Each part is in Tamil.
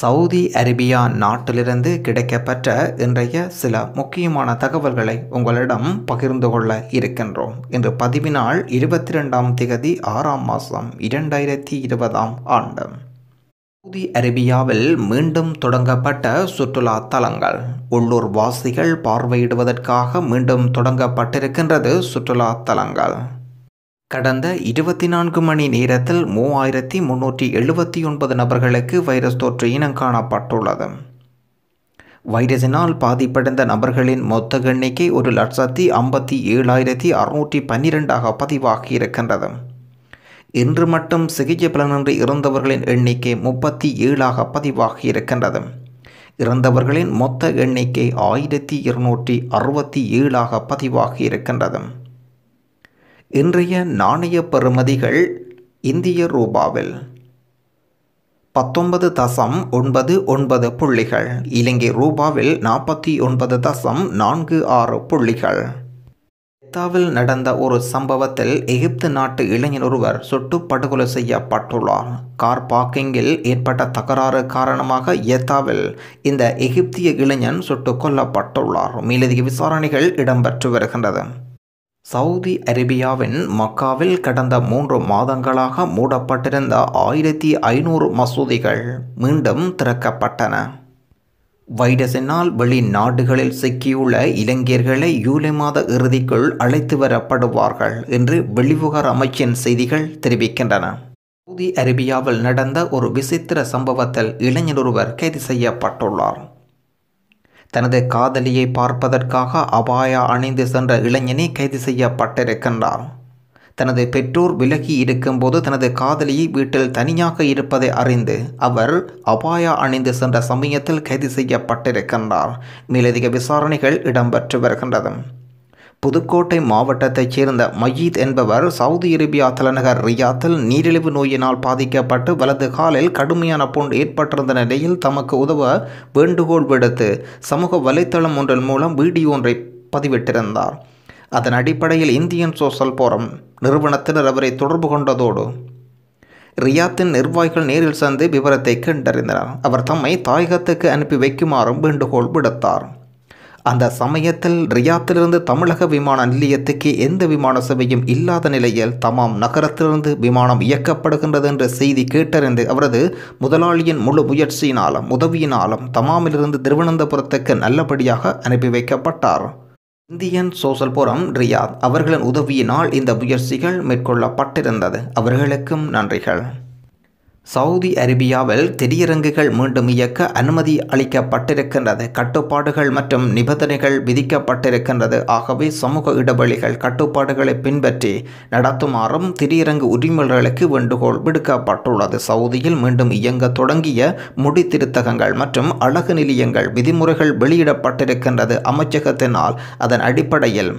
சவுதி அரேபியா நாட்டிலிருந்து கிடைக்கப்பெற்ற இன்றைய சில முக்கியமான தகவல்களை உங்களிடம் பகிர்ந்து கொள்ள இருக்கின்றோம் இன்று பதிவினால் இருபத்தி ரெண்டாம் திகதி ஆறாம் மாதம் இரண்டாயிரத்தி இருபதாம் ஆண்டு சவுதி அரேபியாவில் மீண்டும் தொடங்கப்பட்ட சுற்றுலா தலங்கள் உள்ளூர் வாசிகள் பார்வையிடுவதற்காக மீண்டும் தொடங்கப்பட்டிருக்கின்றது சுற்றுலா தலங்கள் கடந்த இருபத்தி நான்கு மணி நேரத்தில் மூவாயிரத்தி முன்னூற்றி எழுபத்தி ஒன்பது நபர்களுக்கு வைரஸ் தொற்று இனம் காணப்பட்டுள்ளது வைரஸினால் பாதிப்படைந்த நபர்களின் மொத்த எண்ணிக்கை ஒரு லட்சத்தி ஐம்பத்தி ஏழாயிரத்தி அறுநூற்றி பன்னிரெண்டாக பதிவாகி இருக்கின்றது இன்று மட்டும் சிகிச்சை பலனின்றி இறந்தவர்களின் எண்ணிக்கை முப்பத்தி ஏழாக பதிவாகி இருக்கின்றது இறந்தவர்களின் மொத்த எண்ணிக்கை ஆயிரத்தி இருநூற்றி அறுபத்தி ஏழாக பதிவாகி இருக்கின்றது இன்றைய நாணய பெறுமதிகள் இந்திய ரூபாவில் பத்தொன்பது தசம் ஒன்பது ஒன்பது புள்ளிகள் இலங்கை ரூபாவில் நாற்பத்தி ஒன்பது தசம் நான்கு ஆறு புள்ளிகள் கெத்தாவில் நடந்த ஒரு சம்பவத்தில் எகிப்து நாட்டு இளைஞர் ஒருவர் சுட்டு படுகொலை செய்யப்பட்டுள்ளார் கார் பார்க்கிங்கில் ஏற்பட்ட தகராறு காரணமாக எத்தாவில் இந்த எகிப்திய இளைஞன் சுட்டு கொல்லப்பட்டுள்ளார் மேலதிக விசாரணைகள் இடம்பெற்று வருகின்றது சவுதி அரேபியாவின் மக்காவில் கடந்த மூன்று மாதங்களாக மூடப்பட்டிருந்த ஆயிரத்தி ஐநூறு மசூதிகள் மீண்டும் திறக்கப்பட்டன வைரஸினால் வெளிநாடுகளில் சிக்கியுள்ள இளைஞர்களை ஜூலை மாத இறுதிக்குள் அழைத்து வரப்படுவார்கள் என்று வெளிவுகார் அமைச்சின் செய்திகள் தெரிவிக்கின்றன சவுதி அரேபியாவில் நடந்த ஒரு விசித்திர சம்பவத்தில் இளைஞர் ஒருவர் கைது செய்யப்பட்டுள்ளார் தனது காதலியை பார்ப்பதற்காக அபாயா அணிந்து சென்ற இளைஞனே கைது செய்யப்பட்டிருக்கின்றார் தனது பெற்றோர் விலகி இருக்கும்போது தனது காதலியை வீட்டில் தனியாக இருப்பதை அறிந்து அவர் அபாயா அணிந்து சென்ற சமயத்தில் கைது செய்யப்பட்டிருக்கின்றார் மேலதிக விசாரணைகள் இடம்பெற்று வருகின்றது புதுக்கோட்டை மாவட்டத்தைச் சேர்ந்த மயீத் என்பவர் சவுதி அரேபியா தலைநகர் ரியாத்தில் நீரிழிவு நோயினால் பாதிக்கப்பட்டு வலது காலில் கடுமையான புண் ஏற்பட்டிருந்த நிலையில் தமக்கு உதவ வேண்டுகோள் விடுத்து சமூக வலைத்தளம் ஒன்றின் மூலம் வீடியோ ஒன்றை பதிவிட்டிருந்தார் அதன் அடிப்படையில் இந்தியன் சோசல் போரம் நிறுவனத்தினர் அவரை தொடர்பு கொண்டதோடு ரியாத்தின் நிர்வாகிகள் நேரில் சந்து விவரத்தை கண்டறிந்தனர் அவர் தம்மை தாயகத்துக்கு அனுப்பி வைக்குமாறும் வேண்டுகோள் விடுத்தார் அந்த சமயத்தில் ரியாத்திலிருந்து தமிழக விமான நிலையத்துக்கு எந்த விமான சேவையும் இல்லாத நிலையில் தமாம் நகரத்திலிருந்து விமானம் இயக்கப்படுகின்றது என்ற செய்தி கேட்டறிந்து அவரது முதலாளியின் முழு முயற்சியினாலும் உதவியினாலும் தமாமிலிருந்து திருவனந்தபுரத்துக்கு நல்லபடியாக அனுப்பி வைக்கப்பட்டார் இந்தியன் சோசல் போரம் ரியாத் அவர்களின் உதவியினால் இந்த முயற்சிகள் மேற்கொள்ளப்பட்டிருந்தது அவர்களுக்கும் நன்றிகள் சவுதி அரேபியாவில் திடீரங்குகள் மீண்டும் இயக்க அனுமதி அளிக்கப்பட்டிருக்கின்றது கட்டுப்பாடுகள் மற்றும் நிபந்தனைகள் விதிக்கப்பட்டிருக்கின்றது ஆகவே சமூக இடைவெளிகள் கட்டுப்பாடுகளை பின்பற்றி நடத்துமாறும் திடீரங்கு உரிமையாளர்களுக்கு வேண்டுகோள் விடுக்கப்பட்டுள்ளது சவுதியில் மீண்டும் இயங்க தொடங்கிய முடித்திருத்தகங்கள் மற்றும் அழகு நிலையங்கள் விதிமுறைகள் வெளியிடப்பட்டிருக்கின்றது அமைச்சகத்தினால் அதன் அடிப்படையில்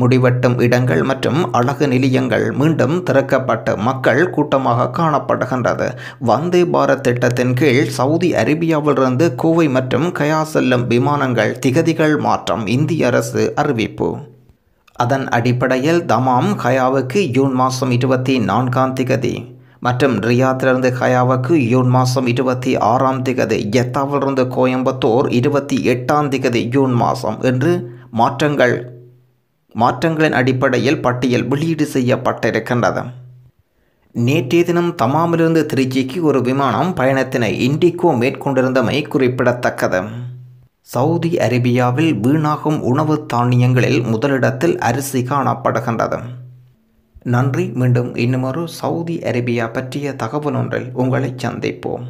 முடிவட்டும் இடங்கள் மற்றும் அழகு நிலையங்கள் மீண்டும் திறக்கப்பட்டு மக்கள் கூட்டமாக காணப்படுகின்றது வந்தே பாரத் திட்டத்தின் கீழ் சவுதி அரேபியாவிலிருந்து கோவை மற்றும் கயா செல்லும் விமானங்கள் திகதிகள் மாற்றம் இந்திய அரசு அறிவிப்பு அதன் அடிப்படையில் தமாம் ஹயாவுக்கு ஜூன் மாதம் இருபத்தி நான்காம் திகதி மற்றும் ரியாத்திலிருந்து ஹயாவுக்கு ஜூன் மாதம் இருபத்தி ஆறாம் திகதி ஜெத்தாவிலிருந்து கோயம்புத்தூர் இருபத்தி எட்டாம் திகதி ஜூன் மாதம் என்று மாற்றங்கள் மாற்றங்களின் அடிப்படையில் பட்டியல் வெளியீடு செய்யப்பட்டிருக்கின்றது நேற்றைய தினம் தமாமிலிருந்து திருச்சிக்கு ஒரு விமானம் பயணத்தினை இண்டிகோ மேற்கொண்டிருந்தமை குறிப்பிடத்தக்கது சவுதி அரேபியாவில் வீணாகும் உணவு தானியங்களில் முதலிடத்தில் அரிசி காணப்படுகின்றது நன்றி மீண்டும் இன்னுமொரு சவுதி அரேபியா பற்றிய தகவல் ஒன்றில் உங்களை சந்திப்போம்